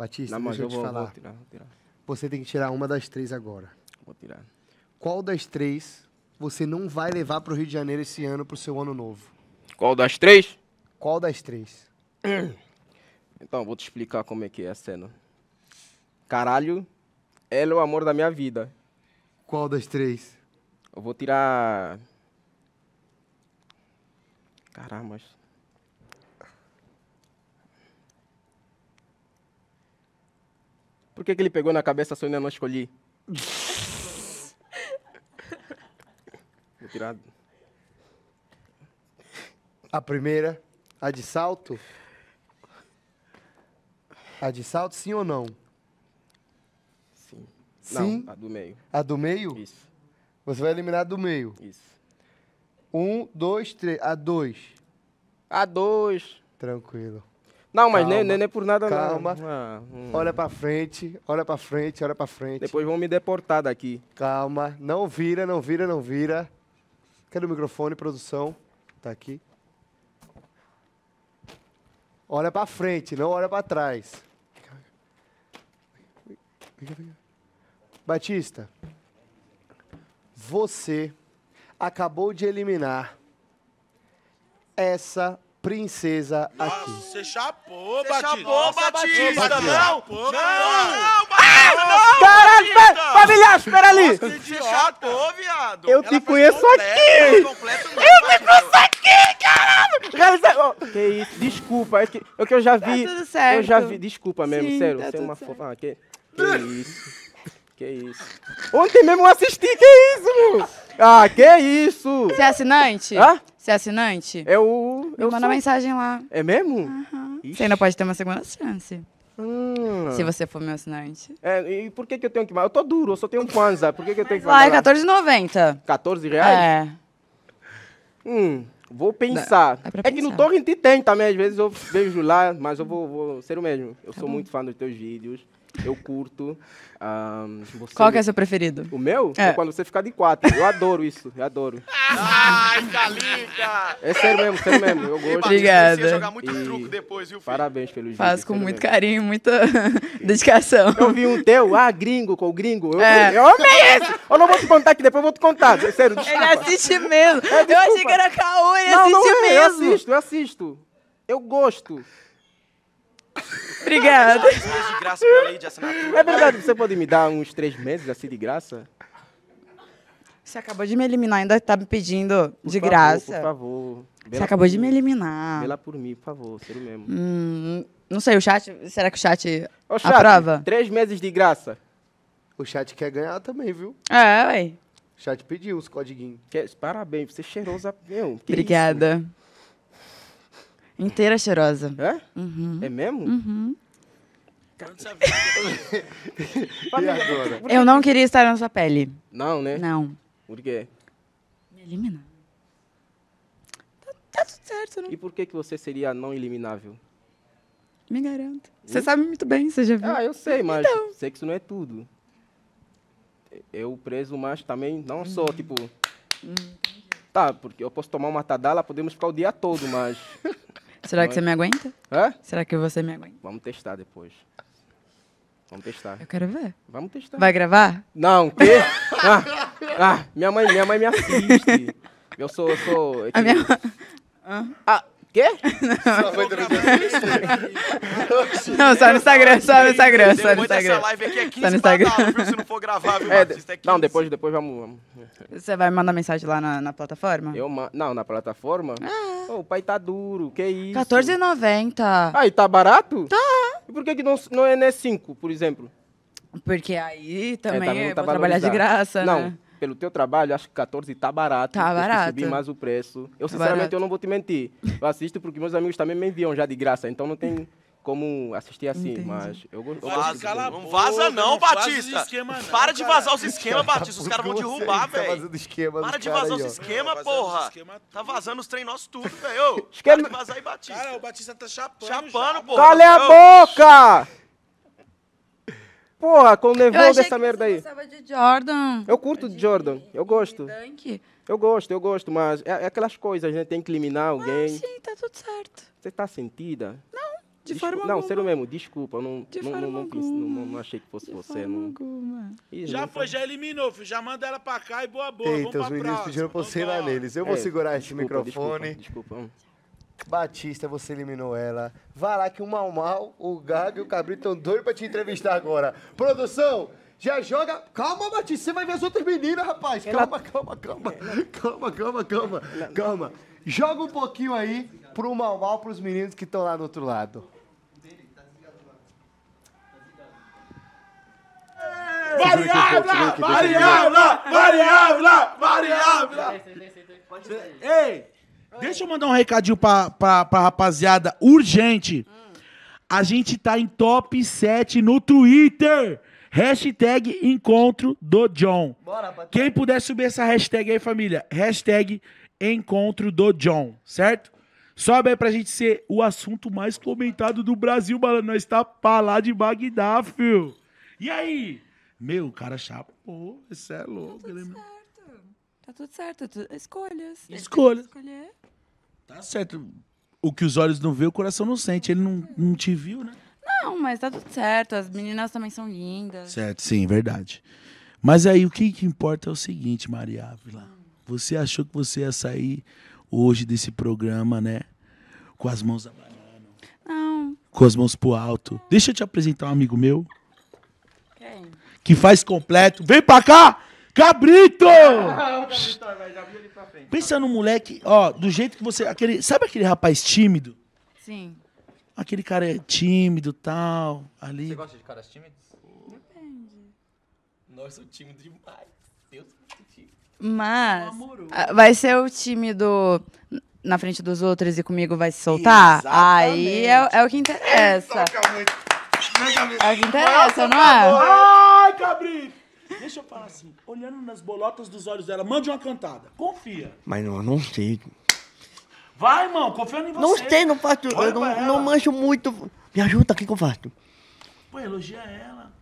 Batista, não, deixa eu te vou, falar. Vou tirar, vou tirar. Você tem que tirar uma das três agora. Vou tirar. Qual das três você não vai levar para o Rio de Janeiro esse ano para o seu ano novo? Qual das três? Qual das três? Então, vou te explicar como é que é a cena. Caralho, ela é o amor da minha vida. Qual das três? Eu vou tirar. Caramba. Por que, que ele pegou na cabeça se eu ainda não escolhi? Vou tirar. A primeira, a de salto? A de salto, sim ou não? Sim. Sim? Não, a do meio. A do meio? Isso. Você vai eliminar a do meio? Isso. Um, dois, três. A dois. A dois. Tranquilo. Não, mas nem, nem, por nada calma. não. Calma. Ah, hum. Olha para frente, olha para frente, olha para frente. Depois vão me deportar daqui. Calma, não vira, não vira, não vira. Cadê o microfone, produção? Tá aqui. Olha para frente, não olha para trás. Batista, você acabou de eliminar essa princesa Nossa, aqui. Você chapou, Batista. Chapou, Batista. Batista. Não, não, não, não, Batista, não, Caralho, Batista. família, espera ali. Você chapou, viado. Eu te conheço aqui. Eu me conheço aqui, caralho. Que isso, desculpa, é que, é que eu já tá vi. Tá tudo certo. É eu já vi, desculpa mesmo, Sim, sério, tá você é uma fofa. Ah, que, que isso. Que isso. Ontem mesmo eu assisti, que isso, mano? Ah, que isso. Você é assinante? Hã? Você é assinante? Eu. É Me eu manda sou... mensagem lá. É mesmo? Uhum. Você ainda pode ter uma segunda chance. Hum. Se você for meu assinante. É, e por que, que eu tenho que. Eu tô duro, eu só tenho um Panza. Por que, que eu tenho que. Lá é R$14,90. 14 reais? É. Hum. Vou pensar. Dá, dá é que no Torrent tem também, às vezes eu vejo lá, mas eu vou, vou ser o mesmo. Eu tá sou bom. muito fã dos teus vídeos. Eu curto. Um, Qual que é o seu preferido? O meu? É. é. quando você ficar de quatro. Eu adoro isso, eu adoro. Ai, Calica! Tá é sério mesmo, sério mesmo. Eu gosto. Obrigada. jogar muito e... truco depois, viu, filho? Parabéns pelo Faz Faz com muito mesmo. carinho, muita dedicação. Eu vi um teu, ah, gringo, com o gringo. Eu, é. eu amei esse! Eu não vou te contar aqui, depois eu vou te contar. É sério, desculpa. Ele assiste mesmo. É, eu achei que era caô, ele não, assiste não, é, mesmo. Eu assisto, eu assisto. Eu gosto. Obrigada. É verdade, você pode me dar uns três meses assim de graça? Você acabou de me eliminar, ainda tá me pedindo por de favor, graça. Por favor. Você acabou de me eliminar. lá por mim, por favor, sério mesmo. Hum, não sei, o chat. Será que o chat, Ô, chat aprova? Três meses de graça. O chat quer ganhar também, viu? É, ué te pediu os codiguinhos. É, parabéns, você é cheirosa. É, meu, que Obrigada. Inteira cheirosa. É? Uhum. É mesmo? Uhum. E agora? Eu não queria estar na sua pele. Não, né? Não. Por quê? Me elimina. Tá, tá tudo certo, não E por que, que você seria não eliminável? me garanto. Você sabe muito bem, você já viu. Ah, eu sei, mas então. sexo não é tudo eu preso, mas também não sou, uhum. tipo. Uhum. Tá, porque eu posso tomar uma tadala, podemos ficar o dia todo, mas. Será mas... que você me aguenta? Hã? Será que você me aguenta? Vamos testar depois. Vamos testar. Eu quero ver. Vamos testar. Vai gravar? Não, que? ah, ah, minha mãe, minha mãe me assiste. Eu sou, eu sou. Eu A minha. Tipo ah. ah. Quê? Só foi durante Não, só no Instagram, só no Instagram, só no Depois dessa Instagram. live aqui é 15 Tá Se não for gravar, viu, É, Batista? É não, depois, depois vamos. vamos. Você vai mandar mensagem lá na, na plataforma? Eu ma- Não, na plataforma? Ah. Ô, o pai tá duro, que isso? 14,90. Aí, ah, tá barato? Tá. E por que, que não, não é né 5, por exemplo? Porque aí também é, tá- não tá vou trabalhar de graça, Não, né? pelo teu trabalho, acho que 14 tá barato. Tá barato. subir mais o preço. Eu, é sinceramente, barato. eu não vou te mentir. Eu assisto porque meus amigos também me enviam já de graça, então não tem como assistir assim, Entendi. mas eu gosto. Vaza, eu não vaza não, Batista. Esquema, não, Para de vazar os esquemas, Batista. Os caras vão derrubar, velho. Tá Para de vazar os esquemas, tá porra. Tá vazando os trem nossos tudo, velho. Esquema... Para de vazar aí, Batista. Cara, o Batista tá chapando. Chapando, porra. Cala a boca! Porra, com o nevão dessa merda aí. de Jordan. Eu curto de Jordan, eu gosto. Dunk. Eu gosto, eu gosto, mas é, é aquelas coisas, né? Tem que eliminar ah, alguém. Ah, sim, tá tudo certo. Você tá sentida? Não, de forma não, alguma. sério mesmo, desculpa, não, De não, forma não, pense- não- alguma. não achei que fosse De você. forma Não... alguma. Ih, Já não foi, já eliminou, filho. Já manda ela pra cá e boa, boa. Eita, os Vamos pra meninos pediram pra você ir lá neles. Eu vou é, segurar esse microfone. Desculpa, desculpa. Batista, você eliminou ela. Vai lá que o Mal Mal, o Gago e o Cabrito estão doidos pra te entrevistar agora. Produção, já joga. Calma, Batista, você vai ver as outras meninas, rapaz. Calma, calma, calma. Calma, calma, calma. Calma. Joga um pouquinho aí pro Mal Mal, pros meninos que estão lá do outro lado. Variável! Variável! Variável! Variável! Ei! Deixa eu mandar um recadinho pra, pra, pra rapaziada urgente. Hum. A gente tá em top 7 no Twitter. Hashtag Encontro do John. Bora, Quem puder subir essa hashtag aí, família. Hashtag Encontro do John, certo? Sobe aí pra gente ser o assunto mais comentado do Brasil, mano. Nós tá pra lá de Bagdá, fio. E aí? Meu, o cara chapou. Isso é louco. Tudo é certo. Tá tudo certo. Tu... Escolhas. É, Escolha. Tá certo. O que os olhos não vê, o coração não sente. Ele não, não te viu, né? Não, mas tá tudo certo. As meninas também são lindas. Certo, sim, verdade. Mas aí o que, que importa é o seguinte, Maria Ávila. Você achou que você ia sair hoje desse programa, né? Com as mãos abanando não com as mãos pro alto. Deixa eu te apresentar um amigo meu. Quem? Que faz completo. Vem pra cá! Cabrito! Pensa no moleque, ó, do jeito que você. Aquele, sabe aquele rapaz tímido? Sim. Aquele cara é tímido tal. Ali. Você gosta de caras tímidos? Depende. Nossa, eu sou demais. Deus tímido. Mas vai ser o tímido na frente dos outros e comigo vai se soltar? Exatamente. Aí é, é, o que interessa. É, é o que interessa, Nossa, não é? Ai, cabrito! Deixa eu falar assim, olhando nas bolotas dos olhos dela, mande uma cantada. Confia. Mas não, eu não sei. Vai, irmão, confiando em você. Não sei, não faço. eu não, não manjo muito. Me ajuda, o que, eu faço? Pô, elogia ela.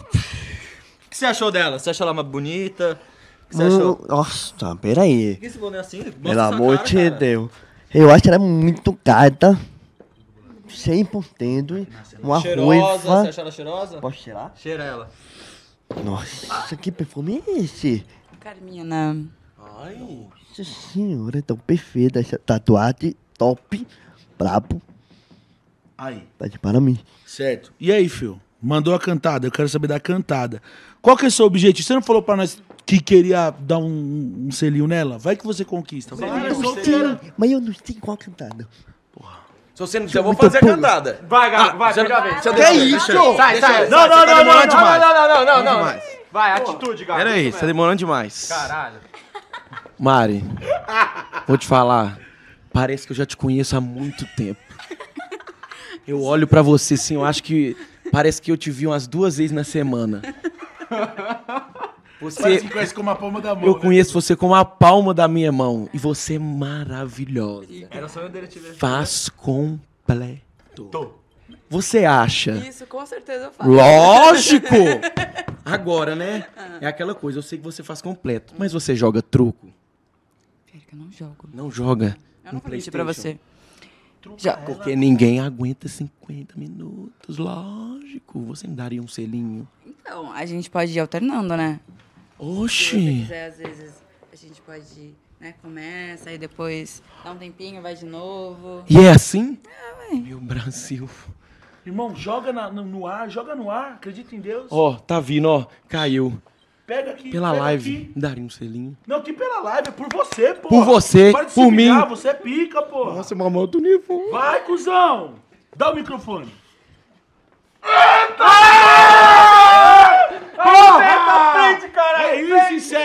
O que você achou dela? Você acha ela mais bonita? O que você hum, achou? Nossa, peraí. Por que você assim? Pelo amor cara, de Deus. Eu acho ela é muito gata. 100%. Uma cheirosa, ruiva. você acha ela cheirosa? Posso cheirar? Cheira ela. Nossa, que perfume é esse? Carmina. Ai. Nossa senhora, é tão perfeita essa tatuagem. Top. Brabo. Aí. Tá de para mim. Certo. E aí, filho? Mandou a cantada, eu quero saber da cantada. Qual que é o seu objetivo? Você não falou pra nós que queria dar um, um selinho nela? Vai que você conquista. Vai, Mas eu não sei qual cantada. Se você não quiser, eu vou fazer a cantada. Vai, Gabi, ah, vai, pega bem. Que é isso? Sai, sai. Não, não, não, não, não, não, não, não, não. Vai, atitude, Gabi. Peraí, você tá demorando demais. Caralho. Mari, vou te falar. Parece que eu já te conheço há muito tempo. Eu olho para você, sim, eu acho que parece que eu te vi umas duas vezes na semana. Você Mas conhece como a palma da mão. Eu né? conheço você como a palma da minha mão. E você é maravilhosa. Era só eu dele Faz completo. Tô. Você acha? Isso, com certeza eu faço. Lógico! Agora, né? Ah. É aquela coisa, eu sei que você faz completo. Mas você joga truco? Pera que eu não jogo. Não joga? Eu não falei pra você. Já. É Porque ninguém aguenta 50 minutos, lógico. Você me daria um selinho. Então, a gente pode ir alternando, né? Oxi! Se quiser, às vezes, a gente pode, né, começa e depois dá um tempinho, vai de novo. E é assim? É, Meu Brasil. Irmão, joga na, no, ar, joga no ar, acredita em Deus. Ó, oh, tá vindo, ó, caiu. Pega aqui, Pela pega live, aqui. daria um selinho. Não, que pela live, é por você, pô. Por você, Pode por mim. Você é pica, pô. Nossa, mamão do nível. Vai, cuzão. Dá o microfone. Eita! Ah!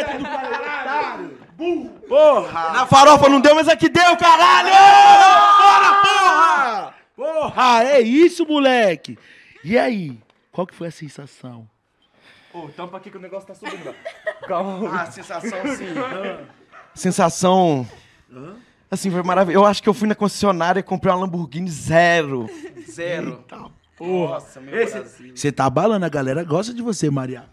Preto do caralho! Burro! Porra! Na farofa não deu, mas aqui é deu, caralho! Bora, porra! Porra, é isso, moleque! E aí, qual que foi a sensação? Ô, oh, tampa aqui que o negócio tá subindo. Calma. Ah, sensação sim. sensação... Hã? Assim, foi maravilhoso. Eu acho que eu fui na concessionária e comprei uma Lamborghini zero. Zero. Eita, porra. Nossa, meu Você tá abalando, a galera gosta de você, Maria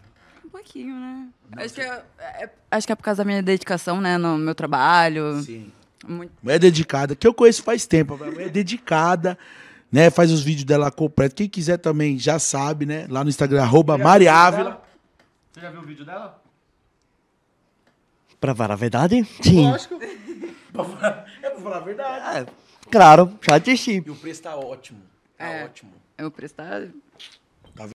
pouquinho, né? Não, acho, que é, é, é, acho que é por causa da minha dedicação, né? No meu trabalho. Sim. Muito... Mulher dedicada, que eu conheço faz tempo. Mulher dedicada, né? Faz os vídeos dela completo. Quem quiser também já sabe, né? Lá no Instagram, arroba Mariávila. Você já viu o vídeo dela? Pra falar a verdade? Sim. Lógico. é pra falar a verdade. É, claro, já assisti. E o preço tá ótimo. Tá é, ótimo. É, o preço tá